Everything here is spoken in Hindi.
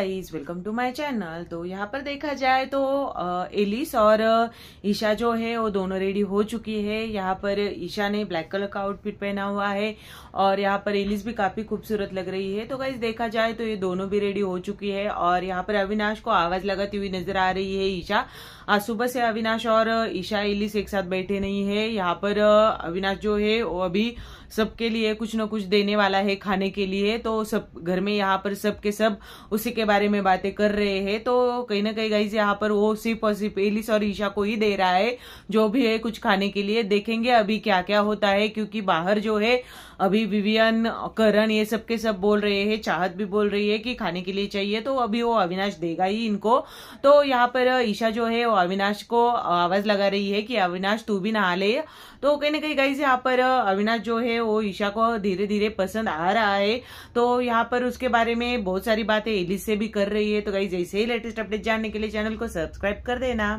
guys welcome to my channel तो यहाँ पर देखा जाए तो एलिस और ईशा जो है वो दोनों रेडी हो चुकी है यहाँ पर ईशा ने ब्लैक कलर का आउटफिट पहना हुआ है और यहाँ पर एलिस भी काफी खूबसूरत लग रही है तो गाइस देखा जाए तो ये दोनों भी रेडी हो चुकी है और यहाँ पर अविनाश को आवाज लगाती हुई नजर आ रही है ईशा आज सुबह से अविनाश और ईशा एलिस एक साथ बैठे नहीं है यहाँ पर अविनाश जो है वो अभी सबके लिए कुछ ना कुछ देने वाला है खाने के लिए तो सब घर में यहाँ पर सबके सब उसी के बारे में बातें कर रहे हैं तो कहीं ना कहीं गाइज यहाँ पर वो सिर्फ और सिर्फ एलिस और ईशा को ही दे रहा है जो भी है कुछ खाने के लिए देखेंगे अभी क्या क्या होता है क्योंकि बाहर जो है अभी विवियन करण ये सब के सब बोल रहे हैं चाहत भी बोल रही है कि खाने के लिए चाहिए तो अभी वो अविनाश देगा ही इनको तो यहाँ पर ईशा जो है वो अविनाश को आवाज लगा रही है कि अविनाश तू भी नहा ले तो कहीं ना कहीं गाइज यहाँ पर अविनाश जो है वो ईशा को धीरे धीरे पसंद आ रहा है तो यहाँ पर उसके बारे में बहुत सारी बातें एलिस से भी कर रही है तो गाइज ऐसे ही लेटेस्ट अपडेट जानने के लिए चैनल को सब्सक्राइब कर देना